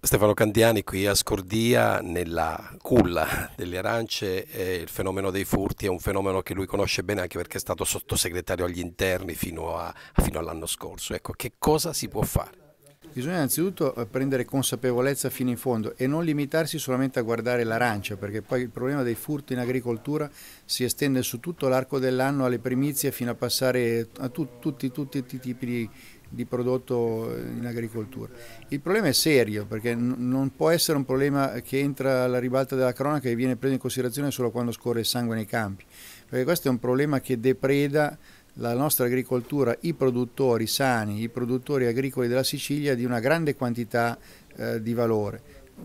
Stefano Candiani qui a Scordia nella culla delle arance, eh, il fenomeno dei furti è un fenomeno che lui conosce bene anche perché è stato sottosegretario agli interni fino, fino all'anno scorso. Ecco, che cosa si può fare? Bisogna innanzitutto eh, prendere consapevolezza fino in fondo e non limitarsi solamente a guardare l'arancia, perché poi il problema dei furti in agricoltura si estende su tutto l'arco dell'anno alle primizie fino a passare a tu, tutti, tutti, tutti, i tipi di, di, prodotto eh, in agricoltura. Il problema è serio, perché non può essere un problema che entra alla ribalta della cronaca e viene preso in considerazione solo quando scorre il sangue nei campi, perché questo è un problema che depreda la nostra agricoltura, i produttori sani, i produttori agricoli della Sicilia di una grande quantità eh, di valore.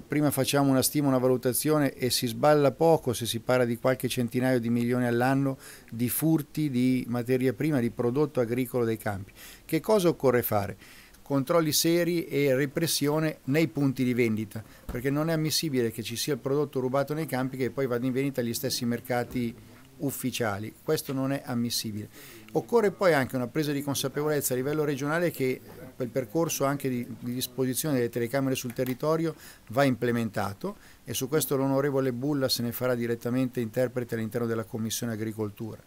Prima facciamo una stima, una valutazione e si sballa poco se si parla di qualche centinaio di milioni all'anno di furti di materia prima, di prodotto agricolo dei campi. Che cosa occorre fare? controlli seri e repressione nei punti di vendita, perché non è ammissibile che ci sia il prodotto rubato nei campi che poi vada in vendita agli stessi mercati ufficiali. Questo non è ammissibile. Occorre poi anche una presa di consapevolezza a livello regionale che quel percorso anche di, di disposizione delle telecamere sul territorio va implementato e su questo l'onorevole Bulla se ne farà direttamente interprete all'interno della Commissione Agricoltura.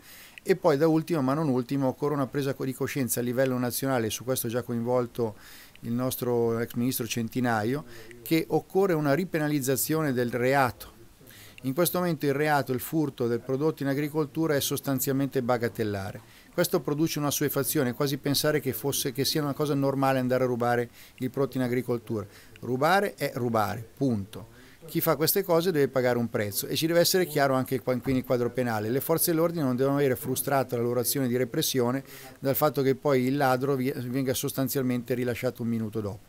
E poi da ultimo, ma non ultimo, occorre una presa di coscienza a livello nazionale, su questo è già coinvolto il nostro ex ministro Centinaio, che occorre una ripenalizzazione del reato in questo momento il reato, il furto del prodotto in agricoltura è sostanzialmente bagatellare. Questo produce una suefazione, quasi pensare che, fosse, che sia una cosa normale andare a rubare il prodotto in agricoltura. Rubare è rubare, punto chi fa queste cose deve pagare un prezzo e ci deve essere chiaro anche quindi il quadro penale. Le forze dell'ordine non devono avere frustrato la loro azione di repressione dal fatto che poi il ladro venga sostanzialmente rilasciato un minuto dopo.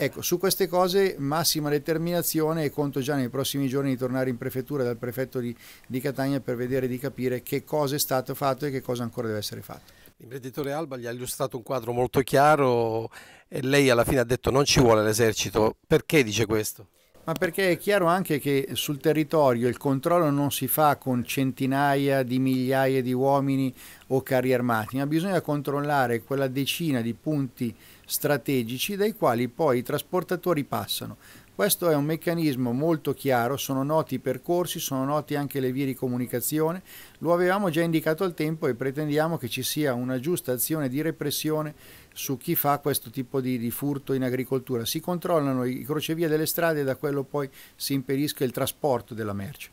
Ecco, su queste cose massima determinazione e conto già nei prossimi giorni di tornare in prefettura dal prefetto di, di Catania per vedere di capire che cosa è stato fatto e che cosa ancora deve essere fatto. L'imprenditore Alba gli ha illustrato un quadro molto chiaro e lei alla fine ha detto non ci vuole l'esercito. Perché dice questo? Ma perché è chiaro anche che sul territorio il controllo non si fa con centinaia di migliaia di uomini o carri armati, ma bisogna controllare quella decina di punti strategici dai quali poi i trasportatori passano. Questo è un meccanismo molto chiaro, sono noti i percorsi, sono noti anche le vie di comunicazione, lo avevamo già indicato al tempo e pretendiamo che ci sia una giusta azione di repressione su chi fa questo tipo di, di furto in agricoltura. Si controllano i crocevia delle strade e da quello poi si impedisca il trasporto della merce.